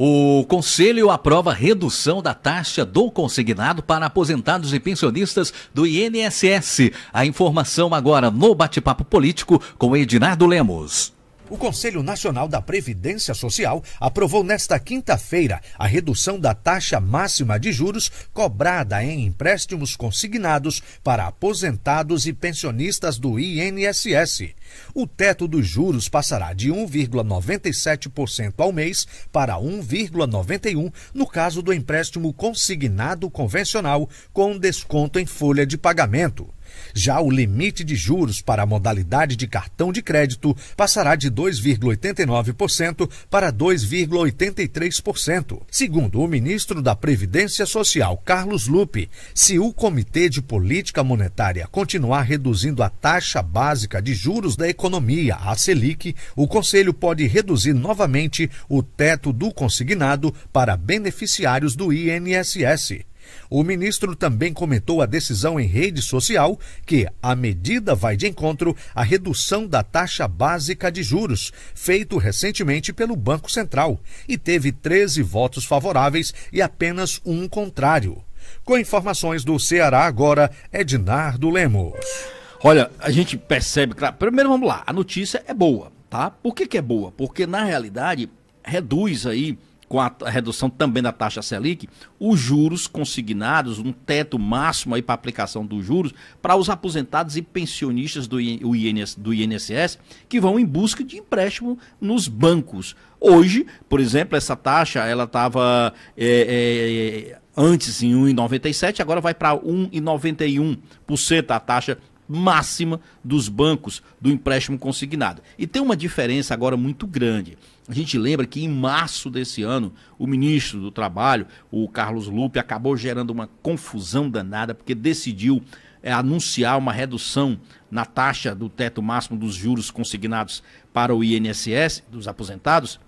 O Conselho aprova redução da taxa do consignado para aposentados e pensionistas do INSS. A informação agora no bate-papo político com Edinardo Lemos. O Conselho Nacional da Previdência Social aprovou nesta quinta-feira a redução da taxa máxima de juros cobrada em empréstimos consignados para aposentados e pensionistas do INSS. O teto dos juros passará de 1,97% ao mês para 1,91% no caso do empréstimo consignado convencional com desconto em folha de pagamento. Já o limite de juros para a modalidade de cartão de crédito passará de 2,89% para 2,83%. Segundo o ministro da Previdência Social, Carlos Lupe, se o Comitê de Política Monetária continuar reduzindo a taxa básica de juros da economia, a Selic, o Conselho pode reduzir novamente o teto do consignado para beneficiários do INSS. O ministro também comentou a decisão em rede social que a medida vai de encontro à redução da taxa básica de juros, feito recentemente pelo Banco Central, e teve 13 votos favoráveis e apenas um contrário. Com informações do Ceará agora, Ednardo Lemos. Olha, a gente percebe, claro, primeiro vamos lá, a notícia é boa, tá? Por que, que é boa? Porque na realidade reduz aí com a, redução também da taxa Selic, os juros consignados, um teto máximo aí para aplicação dos juros para os aposentados e pensionistas do, INS, do INSS que vão em busca de empréstimo nos bancos. Hoje, por exemplo, essa taxa ela estava é, é, é, antes em 1,97, agora vai para 1,91% a taxa máxima dos bancos do empréstimo consignado. E tem uma diferença agora muito grande. A gente lembra que em março desse ano, o ministro do Trabalho, o Carlos Lupe, acabou gerando uma confusão danada, porque decidiu é, anunciar uma redução na taxa do teto máximo dos juros consignados para o INSS, dos aposentados,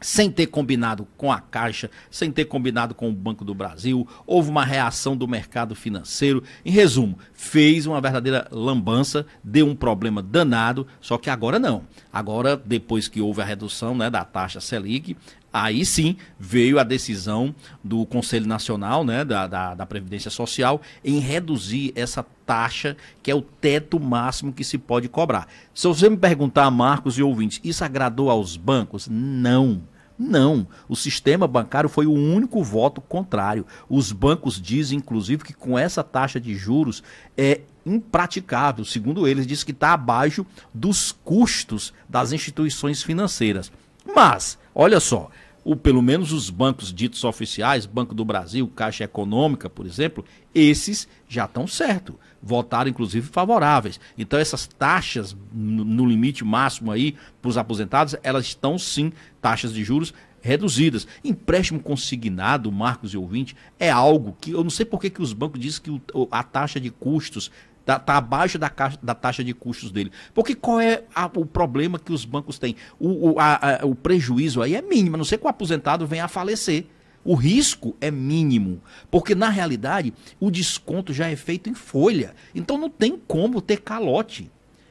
sem ter combinado com a Caixa, sem ter combinado com o Banco do Brasil, houve uma reação do mercado financeiro. Em resumo, fez uma verdadeira lambança, deu um problema danado, só que agora não. Agora, depois que houve a redução né, da taxa Selic, Aí sim veio a decisão do Conselho Nacional né, da, da, da Previdência Social em reduzir essa taxa, que é o teto máximo que se pode cobrar. Se você me perguntar, Marcos e ouvintes, isso agradou aos bancos? Não. Não, o sistema bancário foi o único voto contrário. Os bancos dizem, inclusive, que com essa taxa de juros é impraticável. Segundo eles, diz que está abaixo dos custos das instituições financeiras. Mas, olha só, o pelo menos os bancos ditos oficiais, Banco do Brasil, Caixa Econômica, por exemplo, esses já estão certo, votaram inclusive favoráveis. Então essas taxas no limite máximo aí para os aposentados, elas estão sim taxas de juros reduzidas. Empréstimo consignado, Marcos e ouvinte, é algo que eu não sei por que, que os bancos dizem que o, a taxa de custos Está tá abaixo da, caixa, da, taxa de custos dele. Porque qual é a, o problema que os bancos têm? O, o, a, a, o prejuízo aí é mínimo, a não ser que o aposentado venha a falecer. O risco é mínimo, porque na realidade o desconto já é feito em folha. Então não tem como ter calote.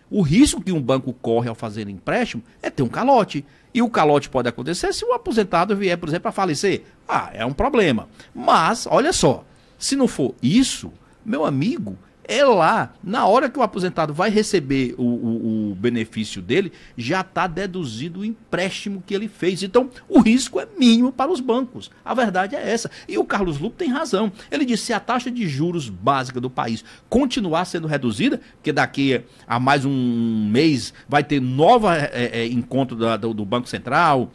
O risco que um banco corre ao fazer empréstimo é ter um calote. E o calote pode acontecer se o aposentado vier, por exemplo, a falecer. Ah, é um problema. Mas, olha só, se não for isso, meu amigo, é lá, na hora que o aposentado vai receber o, o, o benefício dele, já está deduzido o empréstimo que ele fez. Então, o risco é mínimo para os bancos. A verdade é essa. E o Carlos Lupo tem razão. Ele disse: se a taxa de juros básica do país continuar sendo reduzida, porque daqui a mais um mês vai ter nova é, é, encontro da, do, do Banco Central,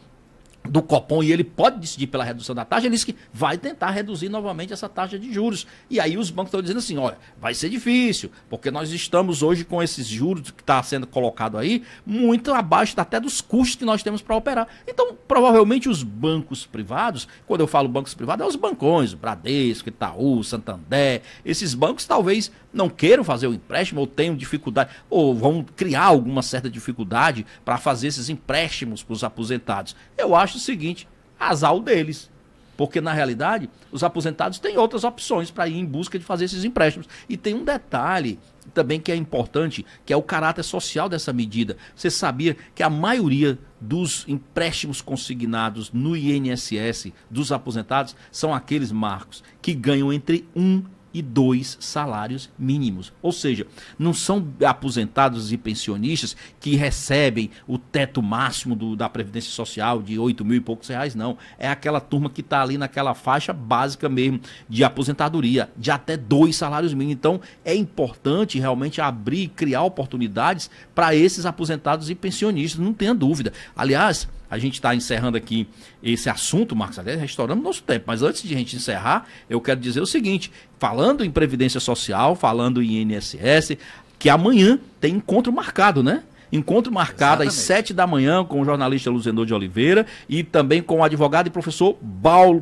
do Copom e ele pode decidir pela redução da taxa, ele disse que vai tentar reduzir novamente essa taxa de juros. E aí os bancos estão dizendo assim, olha, vai ser difícil, porque nós estamos hoje com esses juros que está sendo colocado aí, muito abaixo até dos custos que nós temos para operar. Então, provavelmente os bancos privados, quando eu falo bancos privados, é os bancões, Bradesco, Itaú, Santander, esses bancos talvez não queiram fazer o empréstimo ou tenham dificuldade, ou vão criar alguma certa dificuldade para fazer esses empréstimos para os aposentados. Eu acho acho o seguinte: azar deles. Porque, na realidade, os aposentados têm outras opções para ir em busca de fazer esses empréstimos. E tem um detalhe também que é importante, que é o caráter social dessa medida. Você sabia que a maioria dos empréstimos consignados no INSS dos aposentados são aqueles marcos que ganham entre 1 e dois salários mínimos. Ou seja, não são aposentados e pensionistas que recebem o teto máximo do, da Previdência Social de 8 mil e poucos reais, não. É aquela turma que está ali naquela faixa básica mesmo de aposentadoria, de até dois salários mínimos. Então, é importante realmente abrir e criar oportunidades para esses aposentados e pensionistas, não tenha dúvida. Aliás, a gente está encerrando aqui esse assunto, Marcos. Aliás, restauramos nosso tempo. Mas antes de a gente encerrar, eu quero dizer o seguinte: falando em Previdência Social, falando em INSS, que amanhã tem encontro marcado, né? Encontro marcado Exatamente. às 7 da manhã com o jornalista Luzenor de Oliveira e também com o advogado e professor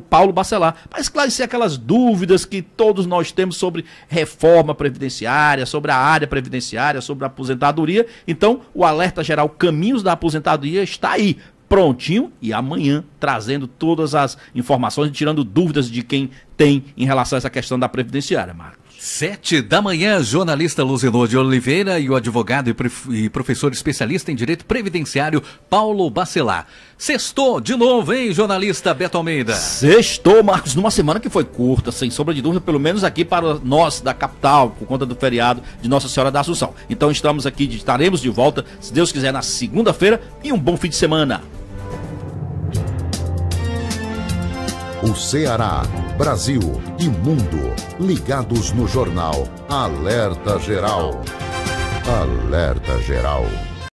Paulo Bacelar, para esclarecer aquelas dúvidas que todos nós temos sobre reforma previdenciária, sobre a área previdenciária, sobre a aposentadoria. Então, o alerta geral Caminhos da Aposentadoria está aí prontinho e amanhã trazendo todas as informações e tirando dúvidas de quem tem em relação a essa questão da previdenciária, Marcos. Sete da manhã, jornalista Luzinor de Oliveira e o advogado e, e, professor especialista em direito previdenciário Paulo Bacelar. Sextou de novo, hein, jornalista Beto Almeida? Sextou, Marcos, numa semana que foi curta, sem sombra de dúvida, pelo menos aqui para nós da capital, por conta do feriado de Nossa Senhora da Assunção. Então estamos aqui, estaremos de volta, se Deus quiser, na segunda-feira e um bom fim de semana. o Ceará, Brasil e mundo, ligados no jornal Alerta Geral. Alerta Geral.